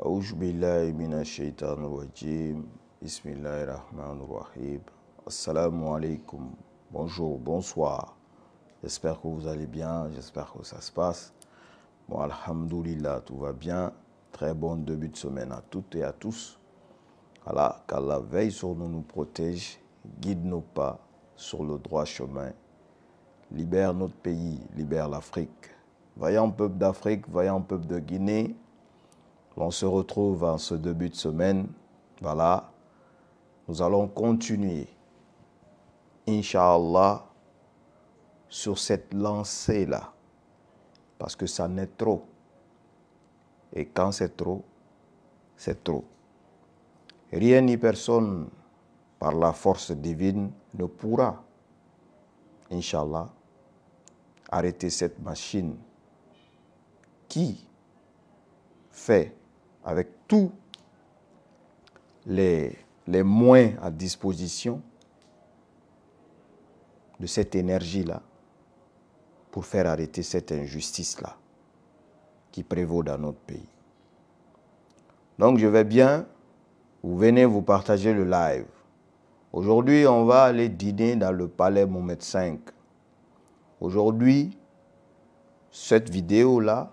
أعوذ بالله bonjour bonsoir j'espère que vous allez bien j'espère que ça se passe bon alhamdoulilah tout va bien très bon début de semaine à toutes et à tous voilà qu'Allah veille sur nous nous protège guide nos pas sur le droit chemin libère notre pays libère l'Afrique vaillant peuple d'Afrique vaillant peuple de Guinée on se retrouve en ce début de semaine. Voilà, nous allons continuer, Inch'Allah, sur cette lancée-là, parce que ça n'est trop. Et quand c'est trop, c'est trop. Rien ni personne, par la force divine, ne pourra, Inch'Allah, arrêter cette machine qui fait avec tous les, les moyens à disposition de cette énergie-là pour faire arrêter cette injustice-là qui prévaut dans notre pays. Donc je vais bien, vous venez vous partager le live. Aujourd'hui, on va aller dîner dans le palais Mohamed V. Aujourd'hui, cette vidéo-là,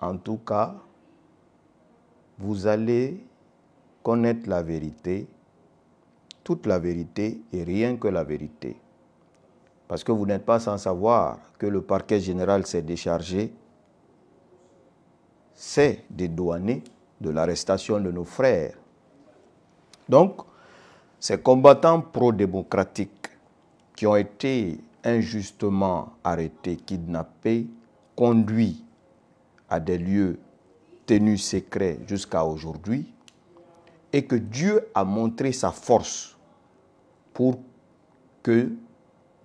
en tout cas, vous allez connaître la vérité, toute la vérité et rien que la vérité. Parce que vous n'êtes pas sans savoir que le parquet général s'est déchargé, c'est des dédouané de l'arrestation de nos frères. Donc, ces combattants pro-démocratiques qui ont été injustement arrêtés, kidnappés, conduits à des lieux tenu secret jusqu'à aujourd'hui et que Dieu a montré sa force pour que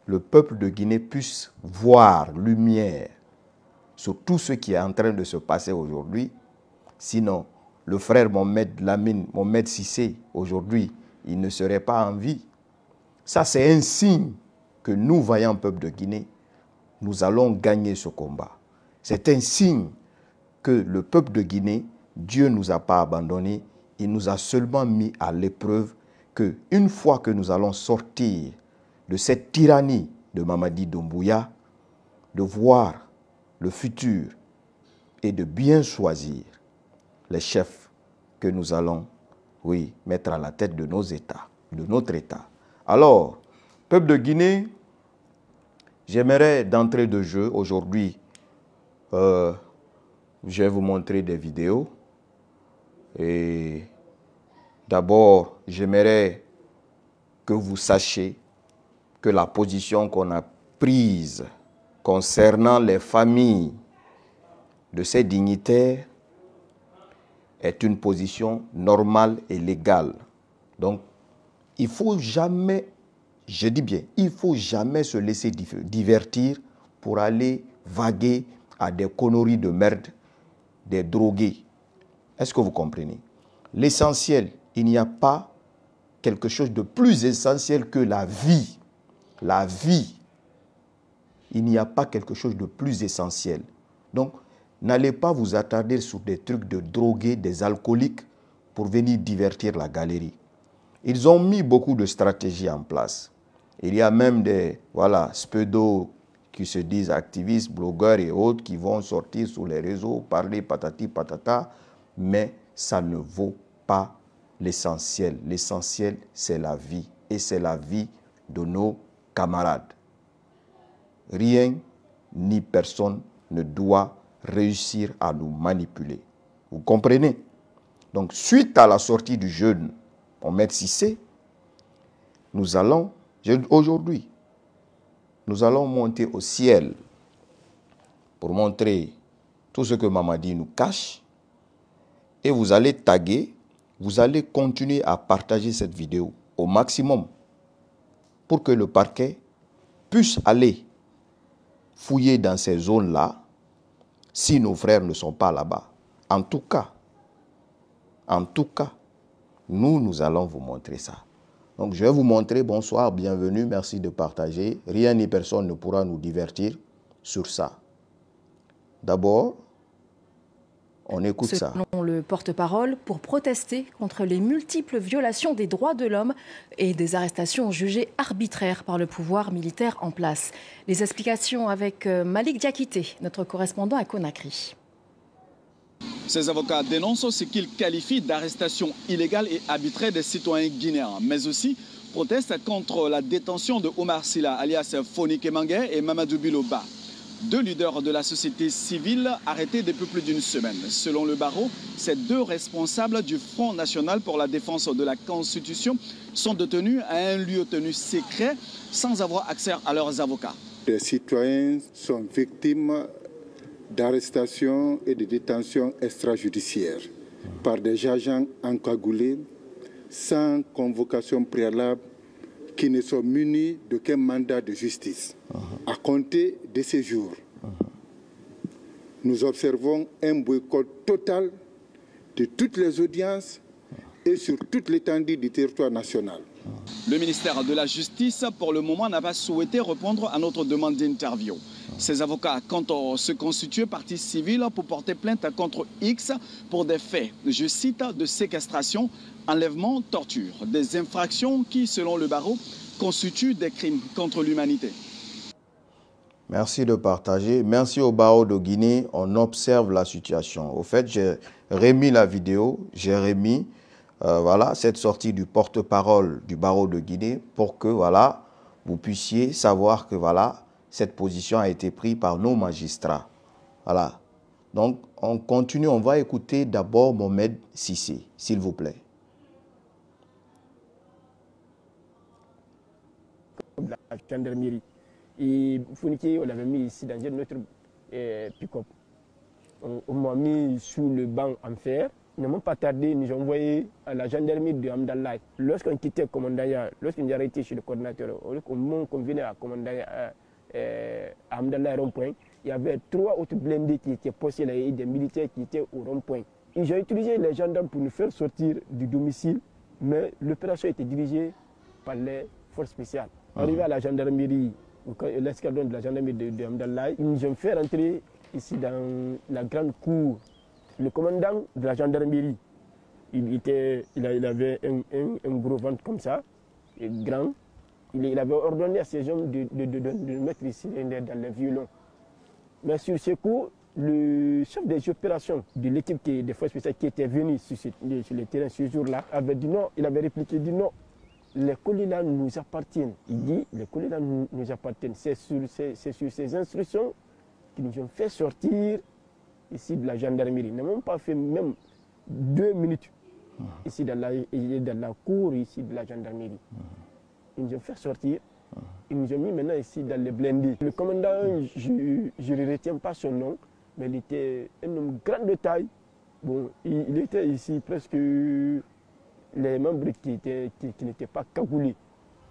le peuple de Guinée puisse voir lumière sur tout ce qui est en train de se passer aujourd'hui. Sinon, le frère Mohamed Lamine, Mohamed Sissé, aujourd'hui, il ne serait pas en vie. Ça, c'est un signe que nous, voyons peuple de Guinée, nous allons gagner ce combat. C'est un signe que le peuple de Guinée, Dieu ne nous a pas abandonnés, il nous a seulement mis à l'épreuve que une fois que nous allons sortir de cette tyrannie de Mamadi Doumbouya, de voir le futur et de bien choisir les chefs que nous allons oui, mettre à la tête de nos États, de notre État. Alors, peuple de Guinée, j'aimerais d'entrée de jeu aujourd'hui euh, je vais vous montrer des vidéos. Et d'abord, j'aimerais que vous sachiez que la position qu'on a prise concernant les familles de ces dignitaires est une position normale et légale. Donc, il faut jamais, je dis bien, il faut jamais se laisser divertir pour aller vaguer à des conneries de merde des drogués. Est-ce que vous comprenez L'essentiel, il n'y a pas quelque chose de plus essentiel que la vie. La vie. Il n'y a pas quelque chose de plus essentiel. Donc, n'allez pas vous attarder sur des trucs de drogués, des alcooliques, pour venir divertir la galerie. Ils ont mis beaucoup de stratégies en place. Il y a même des voilà, spedo qui se disent activistes, blogueurs et autres, qui vont sortir sur les réseaux, parler patati patata, mais ça ne vaut pas l'essentiel. L'essentiel, c'est la vie, et c'est la vie de nos camarades. Rien ni personne ne doit réussir à nous manipuler. Vous comprenez Donc, suite à la sortie du jeûne en 6 Cissé, nous allons, aujourd'hui, nous allons monter au ciel pour montrer tout ce que Mamadi nous cache. Et vous allez taguer, vous allez continuer à partager cette vidéo au maximum pour que le parquet puisse aller fouiller dans ces zones-là si nos frères ne sont pas là-bas. En tout cas, en tout cas, nous, nous allons vous montrer ça. Donc je vais vous montrer, bonsoir, bienvenue, merci de partager. Rien ni personne ne pourra nous divertir sur ça. D'abord, on écoute ça. Selon le porte-parole, pour protester contre les multiples violations des droits de l'homme et des arrestations jugées arbitraires par le pouvoir militaire en place. Les explications avec euh, Malik Diakité, notre correspondant à Conakry. Ces avocats dénoncent ce qu'ils qualifient d'arrestation illégale et arbitraire des citoyens guinéens, mais aussi protestent contre la détention de Omar Silla, alias Foni Mangue et Mamadou Biloba, deux leaders de la société civile arrêtés depuis plus d'une semaine. Selon le barreau, ces deux responsables du Front national pour la défense de la Constitution sont détenus à un lieu tenu secret sans avoir accès à leurs avocats. Les citoyens sont victimes d'arrestation et de détention extrajudiciaire par des agents encagoulés sans convocation préalable qui ne sont munis d'aucun mandat de justice. Uh-huh. À compter de ces jours, uh-huh. nous observons un boycott total de toutes les audiences et sur toute l'étendue du territoire national. Le ministère de la Justice, pour le moment, n'a pas souhaité répondre à notre demande d'interview. Ces avocats on se constitue partie civile pour porter plainte contre X pour des faits, je cite, de séquestration, enlèvement, torture, des infractions qui, selon le barreau, constituent des crimes contre l'humanité. Merci de partager. Merci au barreau de Guinée. On observe la situation. Au fait, j'ai remis la vidéo. J'ai remis euh, voilà, cette sortie du porte-parole du barreau de Guinée pour que voilà, vous puissiez savoir que voilà, cette position a été prise par nos magistrats. Voilà. Donc, on continue, on va écouter d'abord Mohamed Sissé, s'il vous plaît. La gendarmerie. Et Founiki, on l'avait mis ici dans notre euh, pick-up. On, m'a mis sous le banc en fer. Ils ne pas tardé, nous envoyé à la gendarmerie de Amdallah. Lorsqu'on quittait Commandaya, lorsqu'on a arrêté chez le coordinateur, on m'a venait à Commandaya à euh, Amdallah rond-point, il y avait trois autres blindés qui étaient postés là et des militaires qui étaient au rond-point. Ils ont utilisé les gendarmes pour nous faire sortir du domicile, mais l'opération était dirigée par les forces spéciales. Ah. Arrivé à la gendarmerie, l'escadron de la gendarmerie de, Amdallah, ils nous ont fait rentrer ici dans la grande cour. Le commandant de la gendarmerie, il, était, il, avait un, un, un gros ventre comme ça, grand, il, avait ordonné à ces gens de, mettre les cylindres dans les violons. Mais sur ce coup, le chef des opérations de l'équipe des forces spéciales qui était venu sur, le terrain ce jour-là avait dit non, il avait répliqué, dit non, les colis là nous appartiennent. Il dit, les colis là nous, appartiennent. C'est sur, ces instructions qu'ils nous ont fait sortir ici de la gendarmerie. Ils n'ont même pas fait même deux minutes ah. ici dans dans la cour ici de la gendarmerie. Ah ils nous ont fait sortir. Ils nous ont mis maintenant ici dans les blindés. Le commandant, je ne retiens pas son nom, mais il était un homme grand taille. Bon, il, était ici presque les membres qui n'étaient qui, pas cagoulés.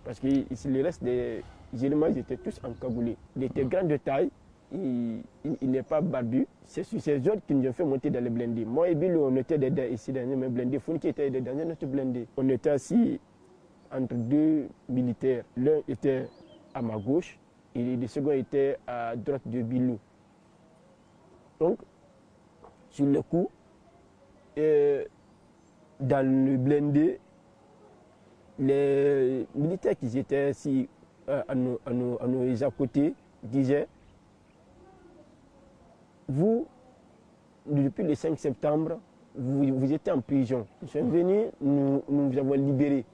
Parce que les reste des éléments, étaient tous en cagoulé. Il était grand de taille, il, n'est pas barbu. C'est sur ces autres qu'ils nous ont fait monter dans les blindés. Moi et Bilou, on était ici dans les blindés. Founi qui était dans notre blindé. On était assis entre deux militaires. L'un était à ma gauche et le second était à droite de Bilou. Donc, sur le coup, euh, dans le blindé, les militaires qui étaient assis euh, à nos, à, côté disaient Vous, depuis le 5 septembre, vous, vous étiez en prison. Nous sommes venus, nous, nous vous avons libérés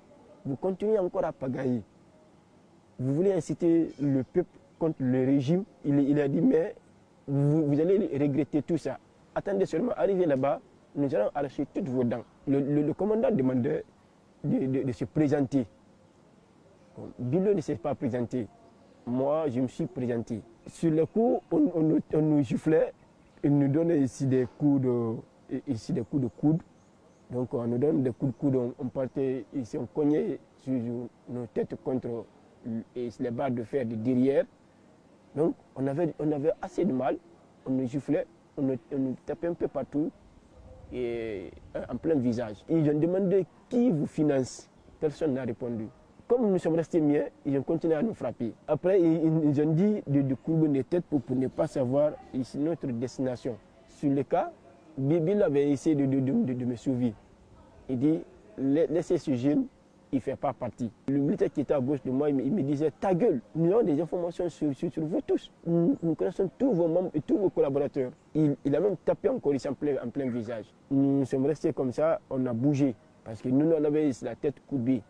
vous continuez encore à pagailler. Vous voulez inciter le peuple contre le régime. Il, a dit, mais vous, allez regretter tout ça. Attendez seulement, arrivez là-bas, nous allons arracher toutes vos dents. Le, commandant demandait de, se présenter. ne s'est pas présenté. Moi, je me suis présenté. Sur le coup, on, nous giflait, il nous donnait ici des coups de, ici des coups de coude. Donc on nous donne des coups de coude, on, partait, ils sont cogné sur nos têtes contre les barres de fer de derrière. Donc on avait, on avait assez de mal, on nous giflait, on nous, tapait un peu partout et euh, en plein visage. Ils ont demandé qui vous finance. Personne n'a répondu. Comme nous sommes restés mieux, ils ont continué à nous frapper. Après, ils, ont dit de, de courber têtes pour, ne pas savoir notre destination. Sur le cas, Bibi avait essayé de, de, me sauver. Il dit, laissez ce jeune, il ne fait pas partie. Le militaire qui était à gauche de moi, il me, disait, ta gueule, nous avons des informations sur, sur, vous tous. Nous, connaissons tous vos membres et tous vos collaborateurs. Il, a même tapé encore ici en plein, en plein visage. Nous sommes restés comme ça, on a bougé. Parce que nous, on avait la tête coupée.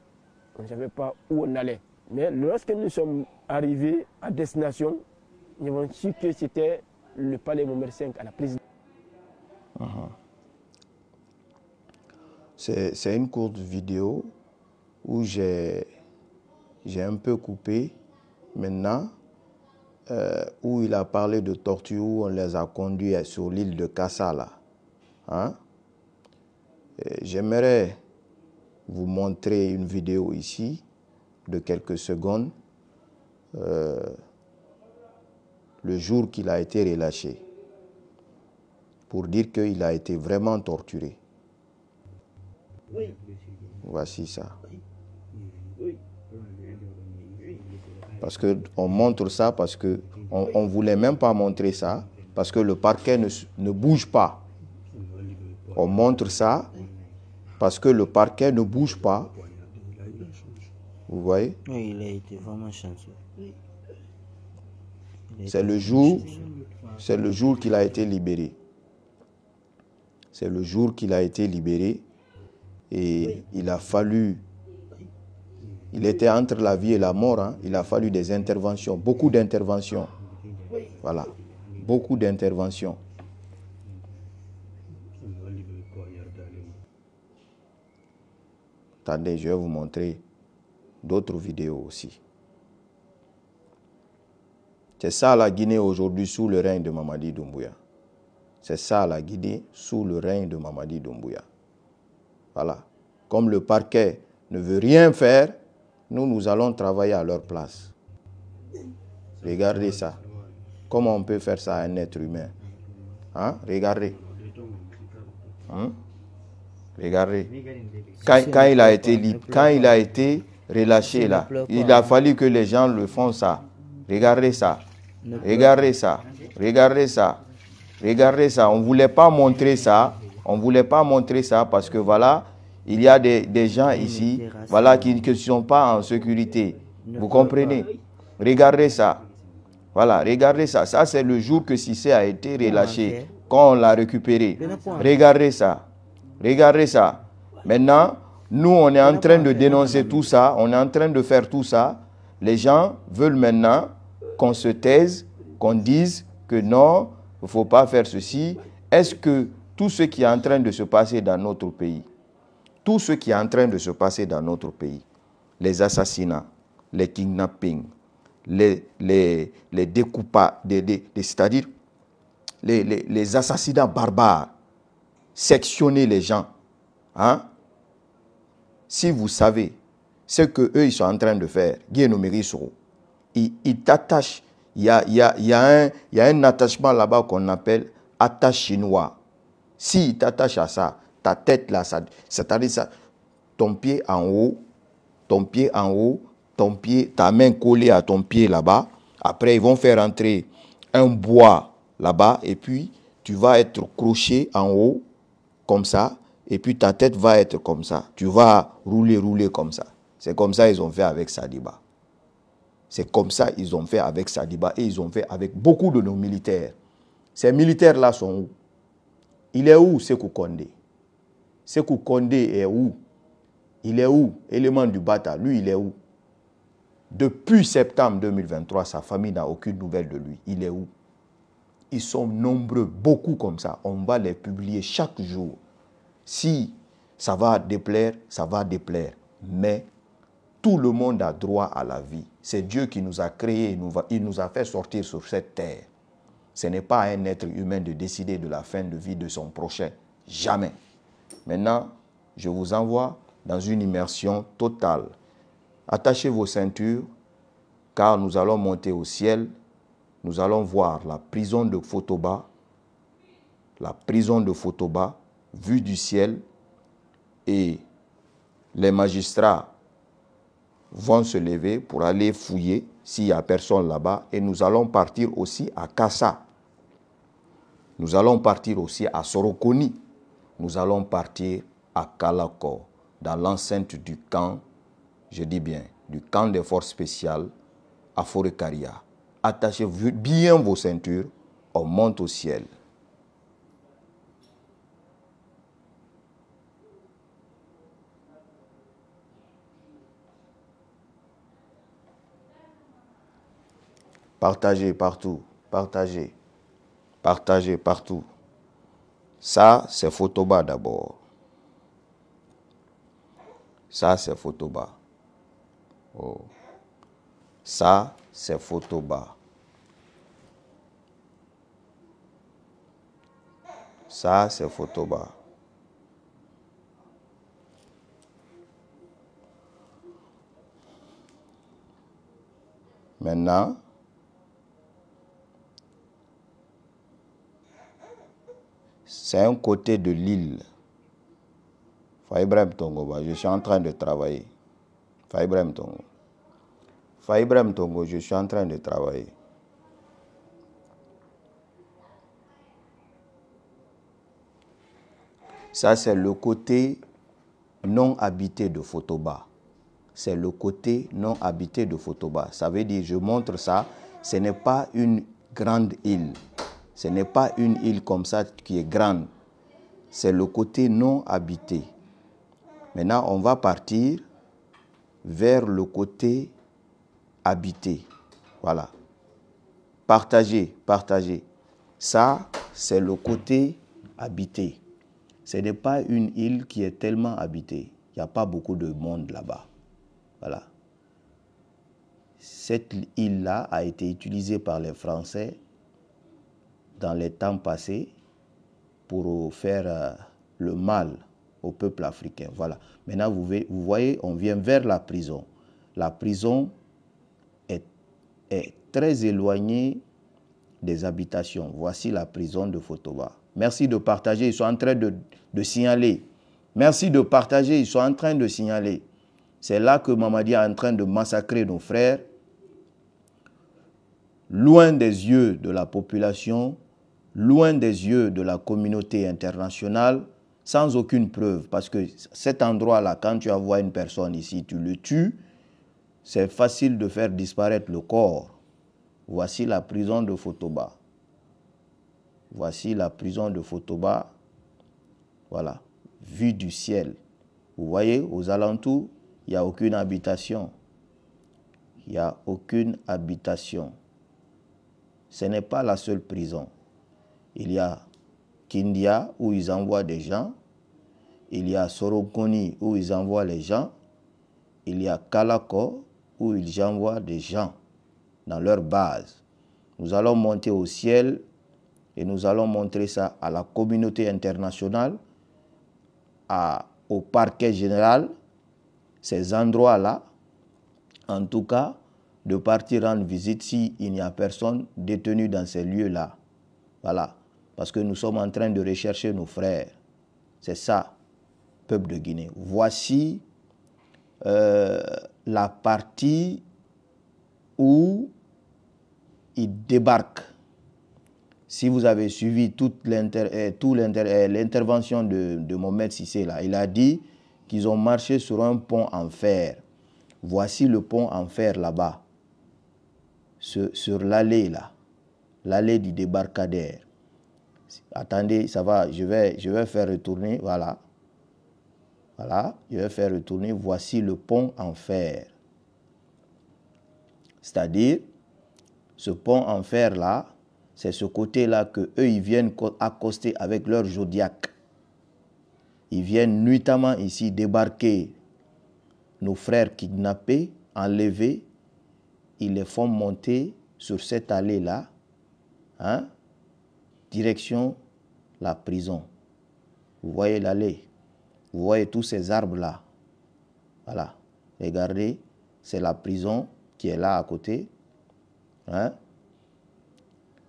On ne savait pas où on allait. Mais lorsque nous sommes arrivés à destination, nous avons su que c'était le palais numéro 5 à la prison. Uh-huh. C'est une courte vidéo où j'ai un peu coupé maintenant, euh, où il a parlé de tortues où on les a conduits sur l'île de Kassala. Hein? J'aimerais vous montrer une vidéo ici de quelques secondes euh, le jour qu'il a été relâché pour dire qu'il a été vraiment torturé. Voici ça. Parce qu'on on montre ça parce que on, ne voulait même pas montrer ça parce que le parquet ne, bouge pas. On montre ça parce que le parquet ne bouge pas. Vous voyez il a été vraiment C'est le jour, c'est le jour qu'il a été libéré. C'est le jour qu'il a été libéré et il a fallu, il était entre la vie et la mort, hein. il a fallu des interventions, beaucoup d'interventions. Voilà, beaucoup d'interventions. Attendez, je vais vous montrer d'autres vidéos aussi. C'est ça la Guinée aujourd'hui sous le règne de Mamadi Doumbouya. C'est ça la guidée sous le règne de Mamadi Doumbouya. Voilà. Comme le parquet ne veut rien faire, nous, nous allons travailler à leur place. Regardez ça. Comment on peut faire ça à un être humain hein? Regardez. Hein? Regardez. Quand, il a été quand il a été relâché là, il a fallu que les gens le font ça. Regardez ça. Regardez ça. Regardez ça. Regardez ça, on ne voulait pas montrer ça. On ne voulait pas montrer ça parce que voilà, il y a des, gens ici voilà, qui ne sont pas en sécurité. Vous comprenez Regardez ça. Voilà, regardez ça. Ça, c'est le jour que Sissé a été relâché, quand on l'a récupéré. Regardez ça. Regardez ça. Maintenant, nous, on est en train de dénoncer tout ça. On est en train de faire tout ça. Les gens veulent maintenant qu'on se taise, qu'on dise que non, il ne faut pas faire ceci. Est-ce que tout ce qui est en train de se passer dans notre pays, tout ce qui est en train de se passer dans notre pays, les assassinats, les kidnappings, les, les, découpages, c'est-à-dire les, assassinats barbares, sectionner les gens, hein? si vous savez ce que ils sont en train de faire, ils, ils t'attachent il y a, un attachement là-bas qu'on appelle attache chinois. Si tu t'attaches à ça, ta tête là, ça, c'est-à-dire ça, ton pied en haut, ton pied en haut, ton pied, ta main collée à ton pied là-bas. Après, ils vont faire entrer un bois là-bas et puis tu vas être croché en haut comme ça et puis ta tête va être comme ça. Tu vas rouler, rouler comme ça. C'est comme ça ils ont fait avec Sadiba. C'est comme ça qu'ils ont fait avec Sadiba et ils ont fait avec beaucoup de nos militaires. Ces militaires-là sont où Il est où Sekou Kondé Sekou Kondé est où Il est où Élément du Bata, lui, il est où Depuis septembre 2023, sa famille n'a aucune nouvelle de lui. Il est où Ils sont nombreux, beaucoup comme ça. On va les publier chaque jour. Si ça va déplaire, ça va déplaire. Mais tout le monde a droit à la vie. C'est Dieu qui nous a créés, il nous a fait sortir sur cette terre. Ce n'est pas à un être humain de décider de la fin de vie de son prochain. Jamais. Maintenant, je vous envoie dans une immersion totale. Attachez vos ceintures, car nous allons monter au ciel. Nous allons voir la prison de Photoba, la prison de Photoba, vue du ciel, et les magistrats vont se lever pour aller fouiller s'il n'y a personne là-bas. Et nous allons partir aussi à Kassa. Nous allons partir aussi à Sorokoni. Nous allons partir à Kalako, dans l'enceinte du camp, je dis bien, du camp des forces spéciales à Forekaria. Attachez bien vos ceintures, on monte au ciel. Partagez partout, partagez, partagez partout. Ça, c'est bas d'abord. Ça, c'est photo Oh. Ça, c'est bas Ça, c'est bas Maintenant, c'est un côté de l'île. Bah, je suis en train de travailler. Tongo. Tongo, je suis en train de travailler. Ça, c'est le côté non habité de Fotoba. C'est le côté non habité de Fotoba. Ça veut dire, je montre ça, ce n'est pas une grande île. Ce n'est pas une île comme ça qui est grande. C'est le côté non habité. Maintenant, on va partir vers le côté habité. Voilà. Partager, partager. Ça, c'est le côté habité. Ce n'est pas une île qui est tellement habitée. Il n'y a pas beaucoup de monde là-bas. Voilà. Cette île-là a été utilisée par les Français dans les temps passés pour faire euh, le mal au peuple africain. Voilà. Maintenant, vous, voyez, on vient vers la prison. La prison est, très éloignée des habitations. Voici la prison de Fotoba. Merci de partager. Ils sont en train de, de signaler. Merci de partager. Ils sont en train de signaler. C'est là que Mamadi est en train de massacrer nos frères. Loin des yeux de la population, loin des yeux de la communauté internationale, sans aucune preuve. Parce que cet endroit-là, quand tu envoies une personne ici, tu le tues, c'est facile de faire disparaître le corps. Voici la prison de Fotoba. Voici la prison de Fotoba. Voilà, vue du ciel. Vous voyez, aux alentours, il n'y a aucune habitation. Il n'y a aucune habitation. Ce n'est pas la seule prison. Il y a Kindia où ils envoient des gens. Il y a Sorokoni où ils envoient les gens. Il y a Kalako où ils envoient des gens dans leur base. Nous allons monter au ciel et nous allons montrer ça à la communauté internationale, à, au parquet général, ces endroits-là. En tout cas, de partir en visite s'il n'y a personne détenu dans ces lieux-là. Voilà parce que nous sommes en train de rechercher nos frères. C'est ça, peuple de Guinée. Voici euh, la partie où ils débarquent. Si vous avez suivi toute euh, euh, l'intervention de, Mohamed Sissé, il a dit qu'ils ont marché sur un pont en fer. Voici le pont en fer là-bas, sur, sur l'allée là, l'allée du débarcadère attendez, ça va, je vais, je vais faire retourner, voilà. Voilà, je vais faire retourner, voici le pont en fer. C'est-à-dire, ce pont en fer là, c'est ce côté-là que eux ils viennent accoster avec leur zodiaque. Ils viennent nuitamment ici débarquer nos frères kidnappés, enlevés. Ils les font monter sur cette allée-là. Hein? direction la prison. Vous voyez l'allée, vous voyez tous ces arbres-là. Voilà, regardez, c'est la prison qui est là à côté. Hein.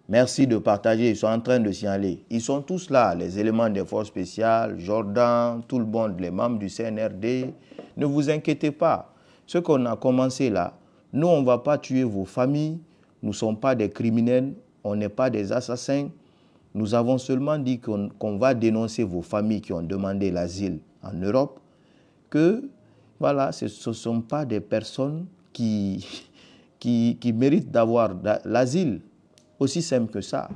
Merci de partager, ils sont en train de s'y aller. Ils sont tous là, les éléments des forces spéciales, Jordan, tout le monde, les membres du CNRD. Ne vous inquiétez pas. Ce qu'on a commencé là, nous, on ne va pas tuer vos familles, nous ne sommes pas des criminels, on n'est pas des assassins, nous avons seulement dit qu'on va dénoncer vos familles qui ont demandé l'asile en Europe, que voilà, ce ne sont pas des personnes qui, qui, méritent d'avoir l'asile. Aussi simple que ça.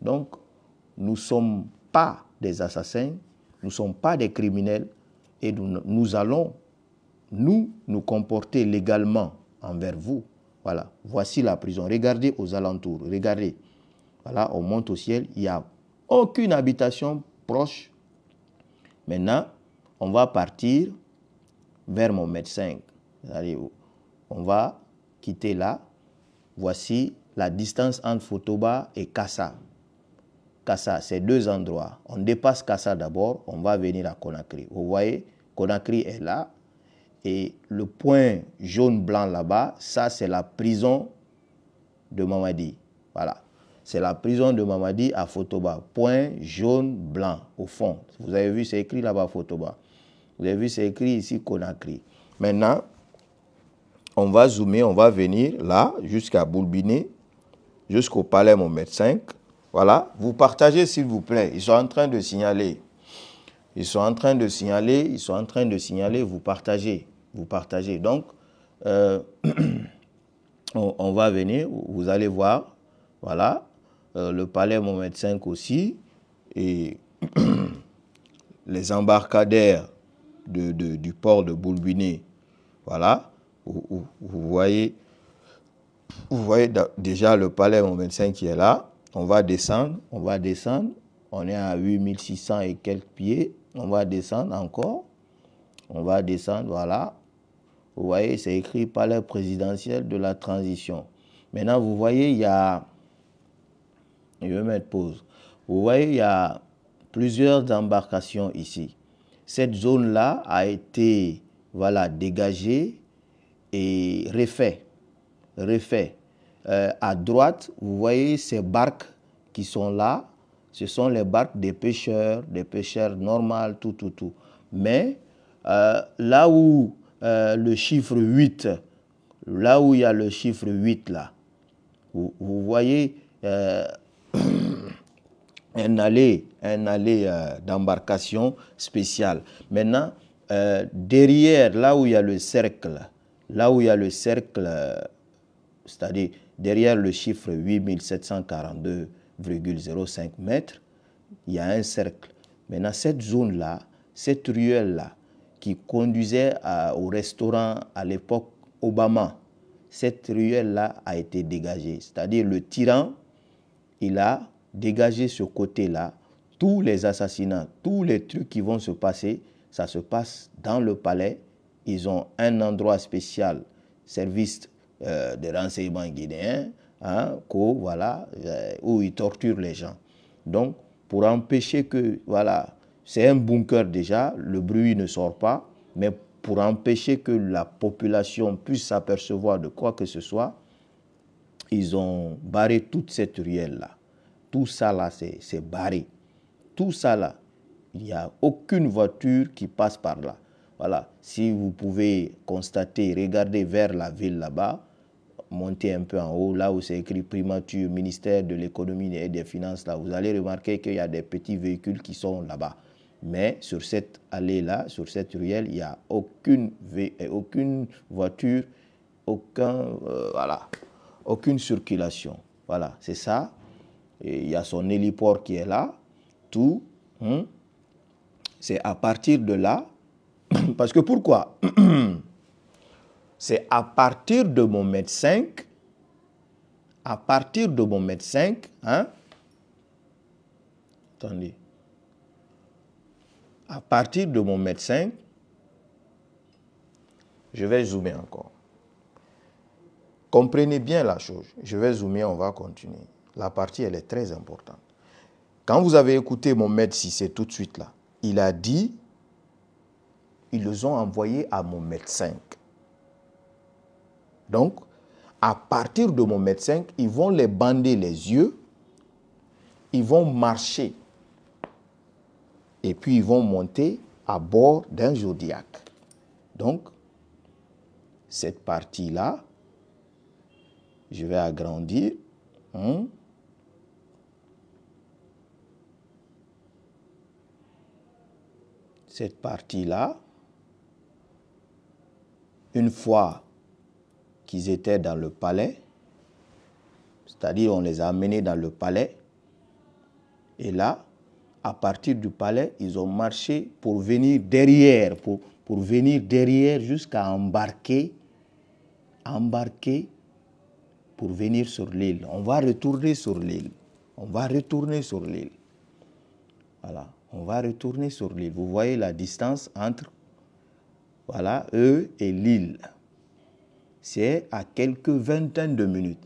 Donc, nous ne sommes pas des assassins, nous ne sommes pas des criminels et nous, nous allons, nous, nous comporter légalement envers vous. Voilà, voici la prison. Regardez aux alentours, regardez. Voilà, on monte au ciel, il n'y a aucune habitation proche. Maintenant, on va partir vers mon médecin. Allez, on va quitter là. Voici la distance entre Fotoba et Kassa. Kassa, c'est deux endroits. On dépasse Kassa d'abord, on va venir à Conakry. Vous voyez, Conakry est là. Et le point jaune-blanc là-bas, ça c'est la prison de Mamadi. Voilà c'est la prison de Mamadi à Fotoba. Point jaune, blanc, au fond. Vous avez vu, c'est écrit là-bas, Fotoba. Vous avez vu, c'est écrit ici, Conakry. Maintenant, on va zoomer, on va venir là, jusqu'à Boulbiné, jusqu'au palais Mohamed 5. Voilà, vous partagez s'il vous plaît. Ils sont en train de signaler. Ils sont en train de signaler, ils sont en train de signaler, vous partagez, vous partagez. Donc, euh, on, va venir, vous allez voir, voilà, euh, le palais Mohamed V aussi, et les embarcadères de, du port de Boulbiné. Voilà, vous, voyez, vous voyez déjà le palais Mohamed 25 qui est là. On va descendre, on va descendre. On est à 8600 et quelques pieds. On va descendre encore. On va descendre, voilà. Vous voyez, c'est écrit palais présidentiel de la transition. Maintenant, vous voyez, il y a je vais mettre pause. Vous voyez, il y a plusieurs embarcations ici. Cette zone-là a été voilà, dégagée et refait. refait. Euh, à droite, vous voyez ces barques qui sont là. Ce sont les barques des pêcheurs, des pêcheurs normales, tout, tout, tout. Mais euh, là où euh, le chiffre 8, là où il y a le chiffre 8 là, vous, vous voyez un aller, un aller euh, d'embarcation spéciale. Maintenant, euh, derrière, là où il y a le cercle, là où il y a le cercle, euh, c'est-à-dire derrière le chiffre 8742,05 mètres, il y a un cercle. Maintenant, cette zone-là, cette ruelle-là, qui conduisait au restaurant à l'époque Obama, cette ruelle-là a été dégagée. C'est-à-dire le tyran, il a dégager ce côté-là, tous les assassinats, tous les trucs qui vont se passer, ça se passe dans le palais. Ils ont un endroit spécial, service euh, de renseignement guinéen, hein, où, voilà, euh, où ils torturent les gens. Donc, pour empêcher que, voilà, c'est un bunker déjà, le bruit ne sort pas, mais pour empêcher que la population puisse s'apercevoir de quoi que ce soit, ils ont barré toute cette ruelle-là. Tout ça là, c'est barré. Tout ça là, il n'y a aucune voiture qui passe par là. Voilà, si vous pouvez constater, regardez vers la ville là-bas, monter un peu en haut, là où c'est écrit primature, ministère de l'économie et des finances, là, vous allez remarquer qu'il y a des petits véhicules qui sont là-bas. Mais sur cette allée-là, sur cette ruelle, il n'y a aucune, euh, aucune voiture, aucun, euh, voilà, aucune circulation. Voilà, c'est ça il y a son héliport qui est là, tout. Hein. C'est à partir de là, parce que pourquoi C'est à partir de mon mètre 5, à partir de mon mètre 5, hein. attendez, à partir de mon mètre 5, je vais zoomer encore. Comprenez bien la chose. Je vais zoomer, on va continuer. La partie, elle est très importante. Quand vous avez écouté mon maître c'est tout de suite là, il a dit, ils les ont envoyés à mon médecin. Donc, à partir de mon médecin, ils vont les bander les yeux, ils vont marcher et puis ils vont monter à bord d'un zodiaque. Donc, cette partie-là, je vais agrandir. Hein, cette partie-là, une fois qu'ils étaient dans le palais, c'est-à-dire on les a amenés dans le palais, et là, à partir du palais, ils ont marché pour venir derrière, pour, pour venir derrière jusqu'à embarquer, embarquer pour venir sur l'île. On va retourner sur l'île. On va retourner sur l'île. Voilà on va retourner sur l'île. Vous voyez la distance entre voilà, eux et l'île. C'est à quelques vingtaines de minutes.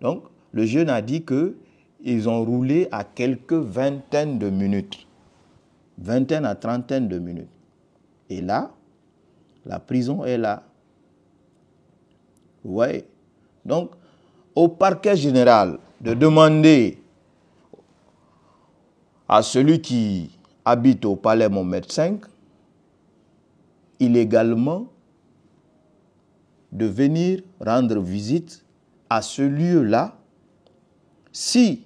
Donc, le jeune a dit que ils ont roulé à quelques vingtaines de minutes. Vingtaine à trentaine de minutes. Et là, la prison est là. Vous voyez Donc, au parquet général de demander à celui qui habite au palais Mohamed 5 illégalement de venir rendre visite à ce lieu-là si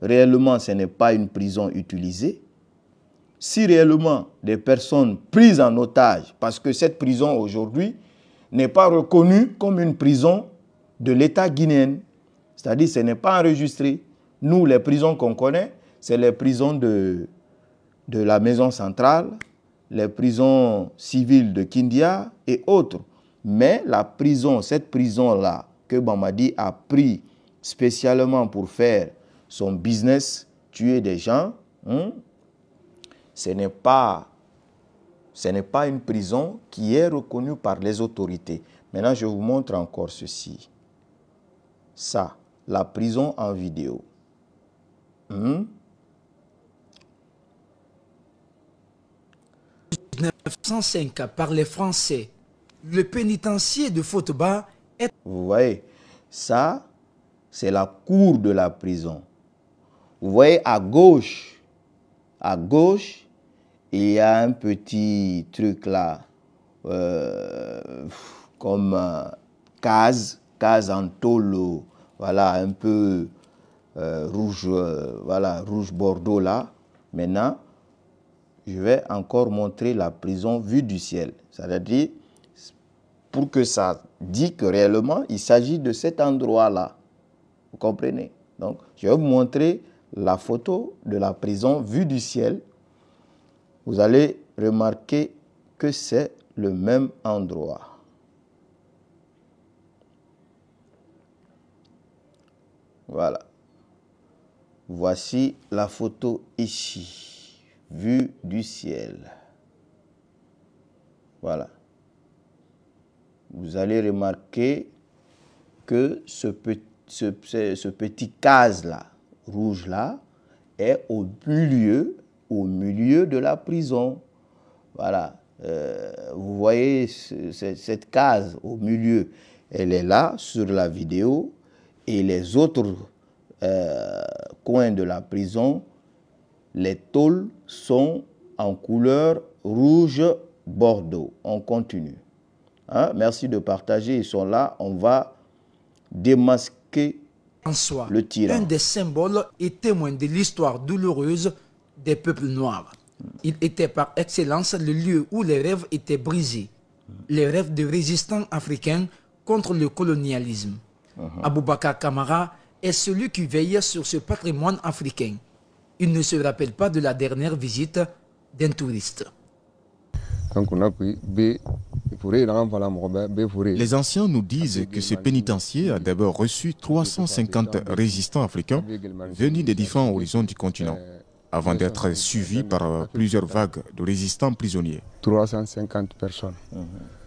réellement ce n'est pas une prison utilisée, si réellement des personnes prises en otage, parce que cette prison aujourd'hui n'est pas reconnue comme une prison de l'État guinéen, c'est-à-dire ce n'est pas enregistré. Nous, les prisons qu'on connaît, c'est les prisons de, de la maison centrale, les prisons civiles de Kindia et autres. Mais la prison, cette prison-là que Bamadi a pris spécialement pour faire son business, tuer des gens, hein, ce n'est pas, ce n'est pas une prison qui est reconnue par les autorités. Maintenant, je vous montre encore ceci. Ça, la prison en vidéo. Hein? 1905 par les Français. Le pénitencier de Fauteba est... Vous voyez, ça, c'est la cour de la prison. Vous voyez, à gauche, à gauche, il y a un petit truc là, euh, comme euh, case, case en tôle, voilà, un peu euh, rouge, voilà, rouge bordeaux là. Maintenant, je vais encore montrer la prison vue du ciel. C'est-à-dire, pour que ça dise que réellement, il s'agit de cet endroit-là. Vous comprenez Donc, je vais vous montrer la photo de la prison vue du ciel. Vous allez remarquer que c'est le même endroit. Voilà. Voici la photo ici vue du ciel. Voilà. Vous allez remarquer que ce petit, case-là, rouge-là, est au milieu, au milieu de la prison. Voilà. Euh, vous voyez cette case au milieu, elle est là sur la vidéo et les autres euh, coins de la prison les tôles sont en couleur rouge bordeaux. On continue. Hein? Merci de partager. Ils sont là. On va démasquer en soi, le tyran. Un des symboles et témoins de l'histoire douloureuse des peuples noirs. Hmm. Il était par excellence le lieu où les rêves étaient brisés, hmm. les rêves de résistants africains contre le colonialisme. Uh-huh. Aboubacar Kamara est celui qui veillait sur ce patrimoine africain il ne se rappelle pas de la dernière visite d'un touriste. Les anciens nous disent que ce pénitencier a d'abord reçu 350 résistants africains venus des différents horizons du continent, avant d'être suivi par euh, plusieurs vagues de résistants prisonniers. 350 personnes. Mhm.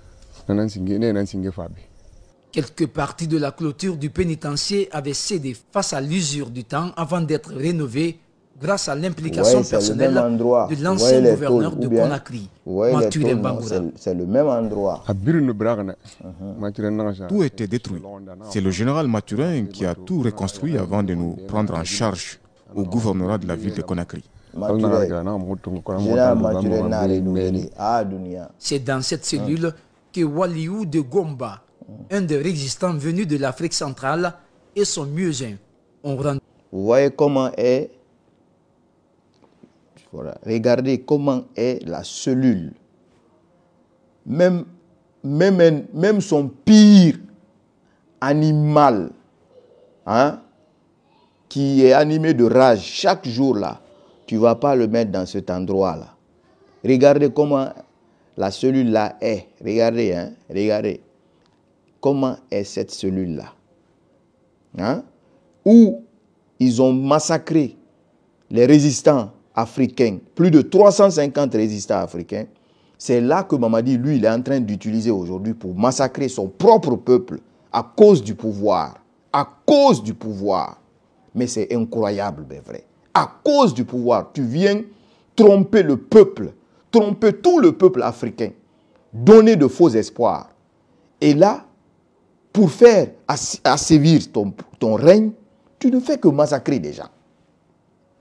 Quelques parties de la clôture du pénitencier avaient cédé face à l'usure du temps avant d'être rénovées grâce à l'implication personnelle de l'ancien gouverneur de Conakry, Mathurin Bangoura. C'est le même endroit. Ah, uh-huh. Tout était détruit. C'est le général Mathurin qui a tout reconstruit avant de nous prendre en charge au gouvernement de la ville de Conakry. C'est dans cette cellule que Waliou de Gomba, un des résistants venus de l'Afrique centrale, et son mieux ont rendu. voyez comment est Regardez comment est la cellule. Même, même, son pire animal, hein, qui est animé de rage chaque jour là, tu ne vas pas le mettre dans cet endroit là. Regardez comment la cellule là est. Regardez, hein. regardez. Comment est cette cellule là hein? Où ils ont massacré les résistants africains, plus de 350 résistants africains. C'est là que Mamadi, lui, il est en train d'utiliser aujourd'hui pour massacrer son propre peuple à cause du pouvoir. À cause du pouvoir. Mais c'est incroyable, mais ben vrai. À cause du pouvoir, tu viens tromper le peuple, tromper tout le peuple africain, donner de faux espoirs. Et là, pour faire assévir ton, ton règne, tu ne fais que massacrer des gens.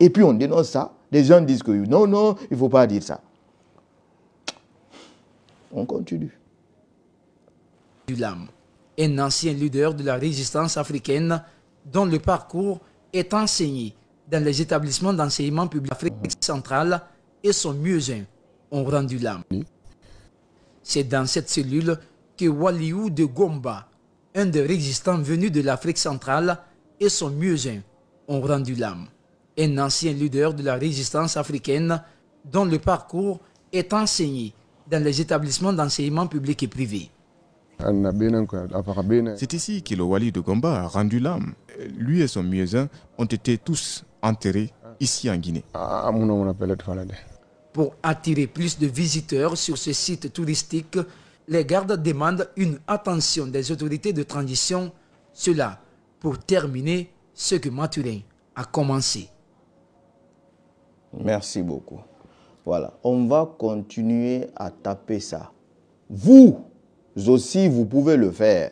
Et puis on dénonce ça les gens disent que non, non, il ne faut pas dire ça. On continue. un ancien leader de la résistance africaine dont le parcours est enseigné dans les établissements d'enseignement public d'Afrique centrale et son mieux on ont rendu l'âme. C'est dans cette cellule que Waliou de Gomba, un des résistants venus de l'Afrique centrale, et son mieux on ont rendu l'âme un ancien leader de la résistance africaine dont le parcours est enseigné dans les établissements d'enseignement public et privé. C'est ici que le Wali de Gomba a rendu l'âme. Lui et son mieux-un ont été tous enterrés ici en Guinée. Pour attirer plus de visiteurs sur ce site touristique, les gardes demandent une attention des autorités de transition. Cela pour terminer ce que Maturin a commencé. Merci beaucoup. Voilà, on va continuer à taper ça. Vous aussi, vous pouvez le faire.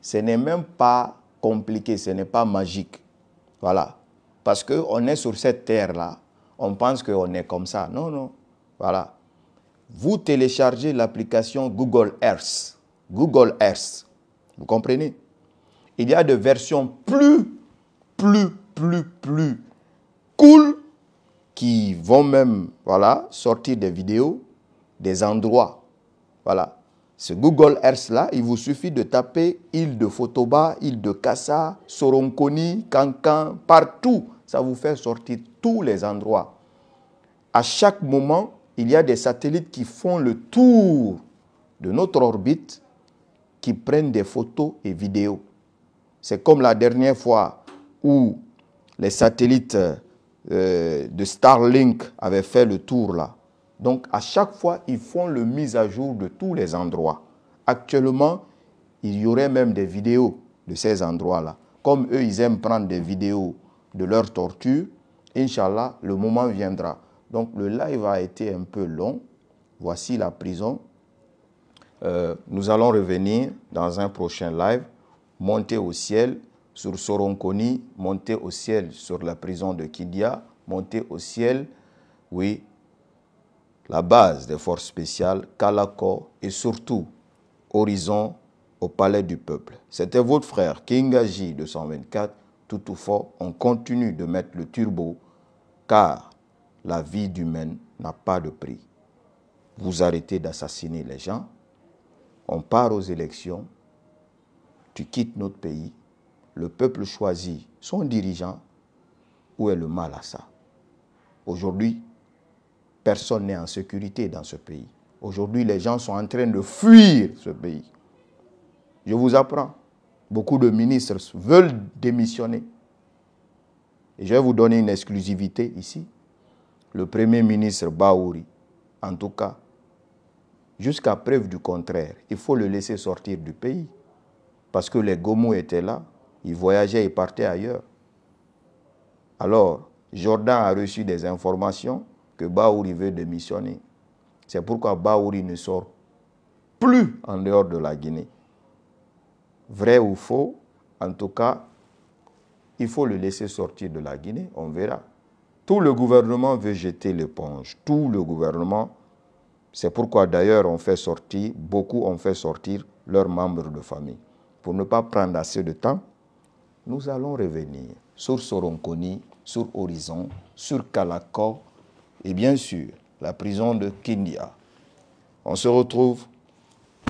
Ce n'est même pas compliqué, ce n'est pas magique. Voilà, parce qu'on est sur cette terre-là, on pense qu'on est comme ça. Non, non. Voilà. Vous téléchargez l'application Google Earth. Google Earth. Vous comprenez Il y a des versions plus, plus, plus, plus cool qui vont même voilà, sortir des vidéos des endroits. Voilà. Ce Google Earth là, il vous suffit de taper île de Fotoba, île de Kassa, Soronconi, Cancan, partout. Ça vous fait sortir tous les endroits. À chaque moment, il y a des satellites qui font le tour de notre orbite, qui prennent des photos et vidéos. C'est comme la dernière fois où les satellites euh, de Starlink avait fait le tour là. Donc à chaque fois, ils font le mise à jour de tous les endroits. Actuellement, il y aurait même des vidéos de ces endroits-là. Comme eux, ils aiment prendre des vidéos de leur torture, Inch'Allah, le moment viendra. Donc le live a été un peu long. Voici la prison. Euh, nous allons revenir dans un prochain live, monter au ciel sur Soronconi, monter au ciel sur la prison de Kidia, monter au ciel, oui, la base des forces spéciales, Kalako et surtout Horizon au palais du peuple. C'était votre frère Kingaji 224. fort. on continue de mettre le turbo car la vie humaine n'a pas de prix. Vous arrêtez d'assassiner les gens, on part aux élections, tu quittes notre pays le peuple choisit son dirigeant, où est le mal à ça Aujourd'hui, personne n'est en sécurité dans ce pays. Aujourd'hui, les gens sont en train de fuir ce pays. Je vous apprends, beaucoup de ministres veulent démissionner. Et je vais vous donner une exclusivité ici. Le Premier ministre Baouri, en tout cas, jusqu'à preuve du contraire, il faut le laisser sortir du pays. Parce que les Gomu étaient là, il voyageait, et partait ailleurs. Alors, Jordan a reçu des informations que Baouri veut démissionner. C'est pourquoi Baouri ne sort plus en dehors de la Guinée. Vrai ou faux, en tout cas, il faut le laisser sortir de la Guinée, on verra. Tout le gouvernement veut jeter l'éponge. Tout le gouvernement, c'est pourquoi d'ailleurs on fait sortir, beaucoup ont fait sortir leurs membres de famille, pour ne pas prendre assez de temps nous allons revenir sur Soronconi, sur Horizon, sur Kalakor et bien sûr la prison de Kindia. On se retrouve.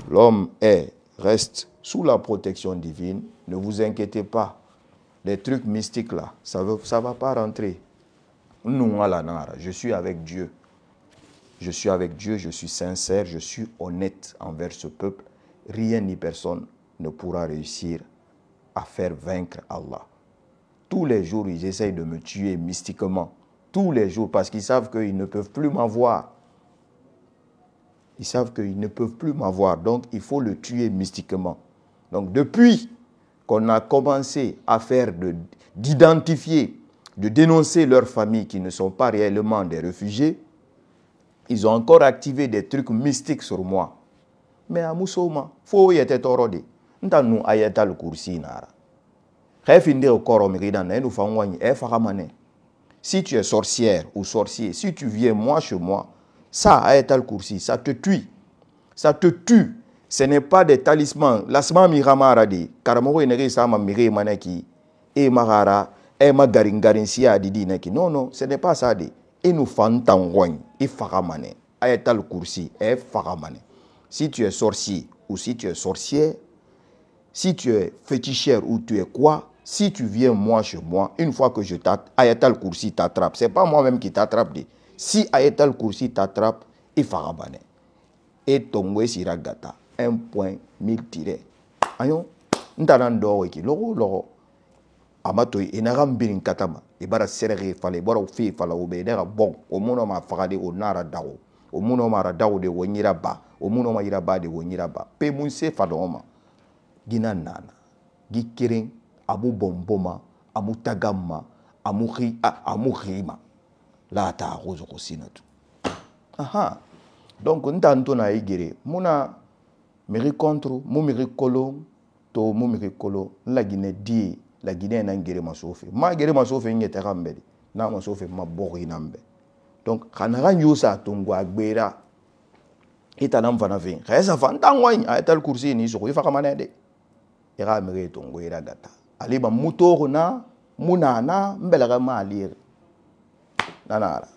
L'homme est, reste sous la protection divine. Ne vous inquiétez pas. Les trucs mystiques là, ça ne va pas rentrer. Nous, je suis avec Dieu. Je suis avec Dieu, je suis sincère, je suis honnête envers ce peuple. Rien ni personne ne pourra réussir à faire vaincre Allah. Tous les jours, ils essayent de me tuer mystiquement. Tous les jours, parce qu'ils savent qu'ils ne peuvent plus m'avoir. Ils savent qu'ils ne peuvent plus m'avoir. Donc, il faut le tuer mystiquement. Donc, depuis qu'on a commencé à faire d'identifier, de, dénoncer leurs familles qui ne sont pas réellement des réfugiés, ils ont encore activé des trucs mystiques sur moi. Mais à Moussouma, faut y être enrodé nu ayatal kursi nara xeefindeo koromixidana enu fanwañi e, e, e faxamane e si tu es sorcière ou sorcier si tu viens moi chez moi ça ayatal kursi ça te tue ça te tue ce n'est pas des talismans lasma mixamara de karamoxo yenexi sama mixe maneki e maxara e ma garingarinsiya adidi neki non non ce n'est pas ça de enu fantanwañi i faxamane ayatal kursi e faxamane si tu es sorcier ou si tu es sorcière si tu es fétichère ou tu es quoi, si tu viens moi chez moi, une fois que je t'attrape, Ayatal Kursi t'attrape. C'est pas moi-même qui t'attrape. Si Ayatal Kursi t'attrape, il fera baner. Et tombe siragata. Un point, mille tirés. Ayon, ndaran doiki. Loro, loro. amato e na gambirin katama e bara fallait boire e bara fi fala o be daga e bon o où ma fagade au nara au o où ma dawo de wonyira ba o où ma yira ba de wonyira ba pe mun se ma gi na nana gi keren amu bomboma amu tagamma amu, hi, a, ah, amu hima la ta akozo kosina tu aha donc ntanto na ye gere mu na miri contre mu miri kolo to mu miri kolo n la guinɛ di ye la guinɛ na n gere maso fɛ ma gere maso fɛ n ɲɛ taga n bɛ de n'a maso fɛ ma bɔgɔ i na n bɛ donc ka naga n y'o sa tongo e a gbera i tana n fana fɛ yen ka ye sa fa n t'a ŋɔɲi a ye tali kurusi ye n'i sogo i e faga manɛ de ira mere etongo ira gata ali ba mutoro na munana mbelaka ma alire nanala